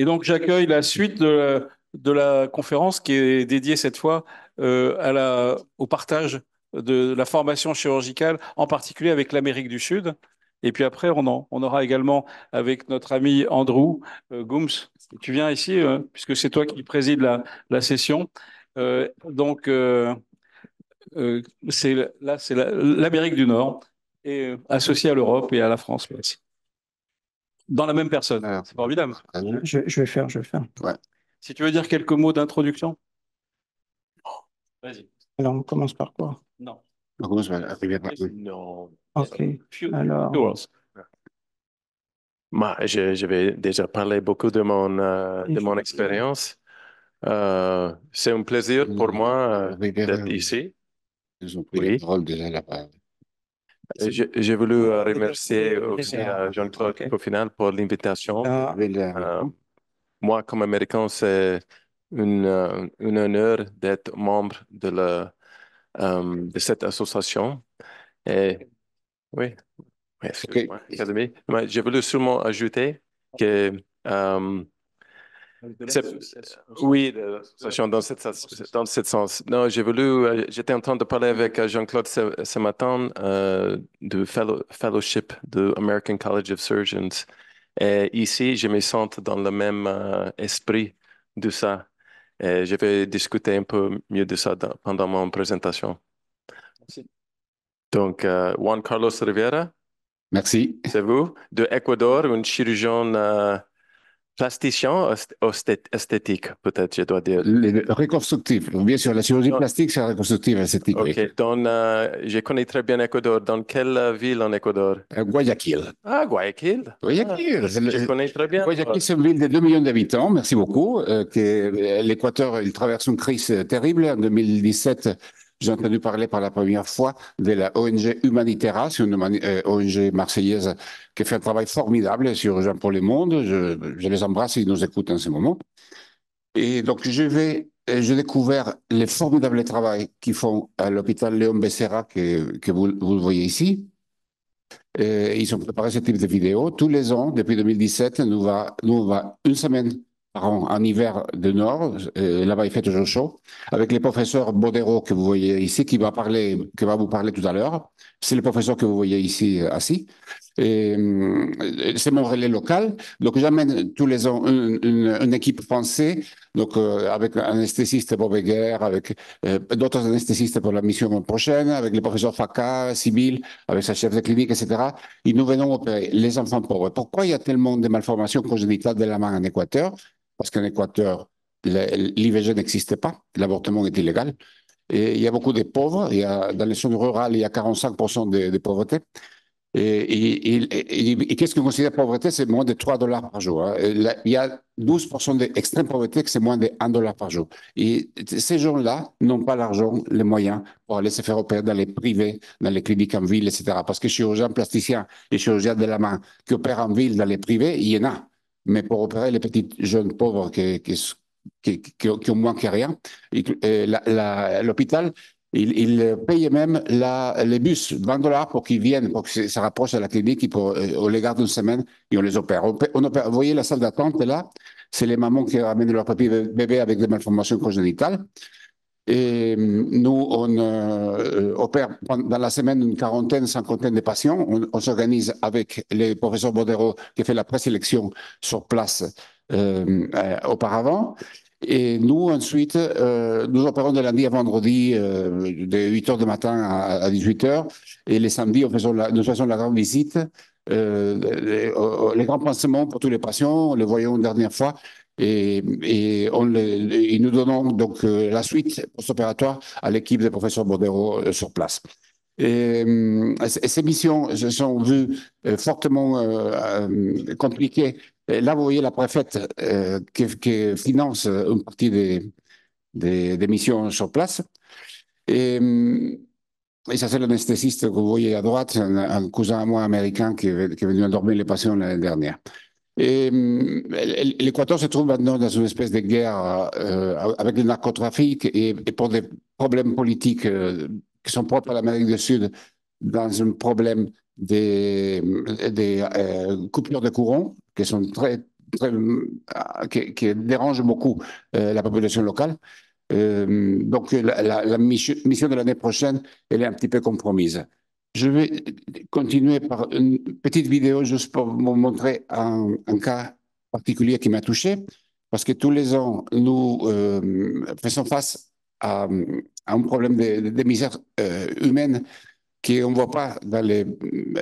Et donc j'accueille la suite de la, conférence qui est dédiée cette fois euh, à la, au partage de la formation chirurgicale, en particulier avec l'Amérique du Sud. Et puis après, on, on, aura également avec notre ami Andrew euh, Gooms. Tu viens ici, euh, puisque c'est toi qui préside la, session. donc, c'est là, c'est l'Amérique du Nord, et associé à l'Europe et à la France. Merci dans la même personne. c'est pas ah, Je, je, vais faire, je vais faire. Si tu veux dire quelques mots d'introduction. Oh, vas-y. Alors, on commence par quoi Non. On commence par Non. Ok. Alors. Moi, je, vais déjà parler beaucoup de mon, euh, de mon expérience. Euh, c'est un plaisir pour moi euh, d'être ici. Ils ont pris oui. déjà la j'ai voulu euh, remercier aussi euh, Jean-Claude au final pour l'invitation. Ah. Euh, moi, comme Américain, c'est une, une, honneur d'être membre de, la, de cette association. Et, oui, excusez-moi, j'ai voulu seulement ajouter que euh, oui, euh, dans, cette, dans ce sens. Non, j'ai voulu, euh, j'étais en train de parler avec Jean-Claude ce, matin du fellowship de American College of Surgeons. Et ici, je me sens dans le même esprit de ça. Et je vais discuter un peu mieux de ça pendant mon présentation. Donc, Juan Carlos Rivera. Merci. C'est vous, de Ecuador, une chirurgien plasticien esthétique, peut-être, je dois dire. Reconstructif. Bien sûr, la chirurgie plastique, c'est reconstructif esthétique. Ok. Euh, je connais très bien l'Équateur. Dans quelle euh, ville en Équateur Guayaquil. Ah, Guayaquil. Guayaquil. Ah, je connais très bien. Guayaquil, c'est une ville de 2 millions d'habitants. Merci beaucoup. Euh, que L'Équateur, il traverse une crise terrible en 2017 j'ai entendu parler par la première fois de la ONG Humanitera, une euh, ONG marseillaise qui fait un travail formidable sur Jean pour le Monde. Je, les embrasse, ils nous écoutent en ce moment. Et donc, je vais euh, j'ai découvert le formidable travail qu'ils font à l'hôpital Léon Becerra, que, que vous, vous, voyez ici. Et euh, ils ont préparé ce type de vidéo. Tous les ans, depuis 2017, nous va, nous va une semaine en hiver de Nord. Euh, là-bas, il fait toujours chaud. Avec les professeurs Bodero que vous voyez ici, qui va, parler, qui va vous parler tout à l'heure. C'est le professeur que vous voyez ici euh, assis. Euh, c'est mon relais local. Donc, j'amène tous les ans une, équipe pensée, donc avec avec anesthésiste pour Guerre, avec d'autres anesthésistes pour la mission prochaine, avec le professeur Faka, Sibyl, avec sa chef de clinique, etc. Et nous venons opérer les enfants pauvres. Pourquoi il y a tellement de malformations congénitales de la main en Équateur parce qu'en Équateur, l'IVG n'existe pas, l'avortement est illégal. Et il y a beaucoup de pauvres. Il y a, dans les zones rurales, il y a 45% de, pauvreté. Et, et, et, qu'est-ce qu'on considère pauvreté C'est moins de 3 dollars par jour. Hein. il y a 12% d'extrême pauvreté, c'est moins de 1 dollar par jour. Et ces gens-là n'ont pas l'argent, les moyens pour aller se faire opérer dans les privés, dans les cliniques en ville, etc. Parce que chirurgiens plasticiens et chirurgiens de la main qui opèrent en ville, dans les privés, il y en a mais pour opérer les petites jeunes pauvres qui, qui, ont moins que rien, l'hôpital, il, paye même les bus, 20 dollars pour qu'ils viennent, pour que ça rapproche de la clinique, pour, on euh, les garde une semaine et on les opère. vous voyez la salle d'attente là, c'est les mamans qui ramènent leur petits bébé avec des malformations congénitales. Et nous, on euh, opère dans la semaine une quarantaine, cinquantaine de patients. On, s'organise avec les professeur Bodero qui fait la présélection sur place euh, euh, auparavant. Et nous, ensuite, nous opérons de lundi à vendredi, de 8h du matin à, 18h. Et les samedis, nous faisons la grande visite, les, grands pansements pour tous les patients. On les voyons une dernière fois et, on nous donnons donc euh, la suite post-opératoire à l'équipe des professeurs Bordero euh, sur place. Euh, ces missions se sont vues fortement compliquées. là, vous voyez la préfète qui, finance une partie des, missions sur place. Et, ça, c'est l'anesthésiste que vous voyez à droite, un, cousin à moi américain qui, qui est venu endormir les patients l'année dernière. Et euh, l'Équateur se trouve maintenant dans une espèce de guerre euh, avec le narcotrafic et, pour des problèmes politiques euh, qui sont propres à l'Amérique du Sud, dans un problème des, des coupures de courant qui sont très, qui, dérangent beaucoup la population locale. donc la, mission, mission de l'année prochaine, elle est un petit peu compromise. Je vais continuer par une petite vidéo juste pour vous montrer un, cas particulier qui m'a touché, parce que tous les ans, nous euh, faisons face à, un problème de, misère euh, humaine qu'on ne voit pas dans les,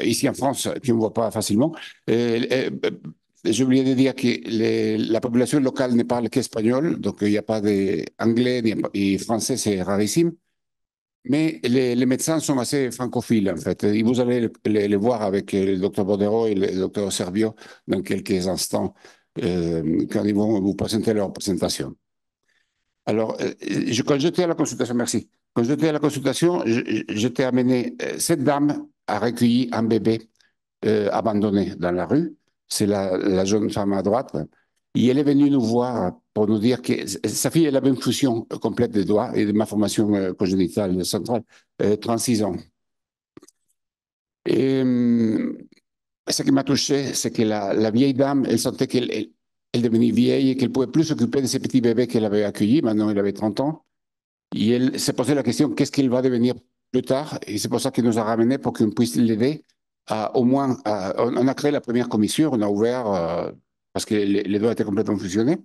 ici en France, qu'on ne voit pas facilement. j'ai oublié de dire que la population locale ne parle qu'espagnol, donc il n'y a pas d'anglais ni, et français, c'est rarissime. Mais les, médecins sont assez francophiles, en fait. Et vous allez les, voir avec euh, le docteur Bordero et le docteur Servio dans quelques instants, euh, quand ils vont vous présenter leur présentation. Alors, euh, je, quand j'étais à la consultation, merci, quand j'étais à la consultation, j'étais amené, cette dame a recueilli un bébé abandonné dans la rue, c'est la, jeune femme à droite, et elle est venue nous voir pour nous dire que sa fille a la même fonction complète des doigts et de ma formation euh, congénitale centrale, 36 euh, ans. Et euh, ce qui m'a touché, c'est que la, vieille dame, elle sentait qu'elle elle, devenait vieille et qu'elle ne pouvait plus s'occuper de ces petits bébés qu'elle avait accueillis. Maintenant, elle avait 30 ans. Et elle s'est posé la question qu'est-ce qu'il va devenir plus tard Et c'est pour ça qu'il nous a ramenés pour qu'on puisse l'aider. au moins, on, a créé la première commission, on a ouvert parce que les, doigts étaient complètement fusionnés,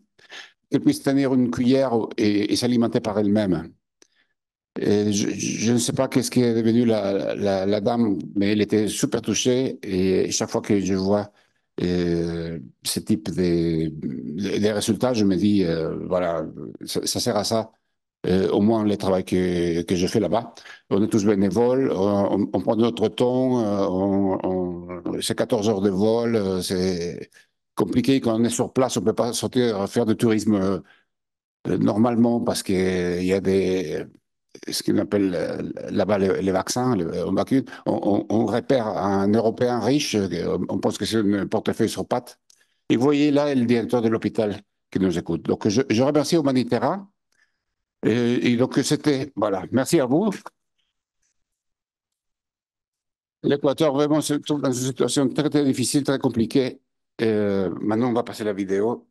qu'elle puisse tenir une cuillère et, s'alimenter par elle-même. Je, je, ne sais pas qu'est-ce qui est devenu la, dame, mais elle était super touchée et chaque fois que je vois euh, ce type de, résultats, je me dis, euh, voilà, ça, sert à ça. Euh, au moins le travail que, que je fais là-bas. On est tous bénévoles, on, prend notre temps, c'est 14 heures de vol, c'est compliqué. Quand on est sur place, on ne peut pas sortir faire de tourisme euh, normalement parce qu'il y a des ce qu'on appelle euh, là-bas les, vaccins, euh, on, on, on, repère un Européen riche, on pense que c'est un portefeuille sur pattes. Et vous voyez là le directeur de l'hôpital qui nous écoute. Donc je, remercie Humanitera. Et, et donc c'était, voilà, merci à vous. L'Équateur vraiment se trouve dans une situation très très difficile, très compliquée. Eh, maintenant, on va passer la vidéo.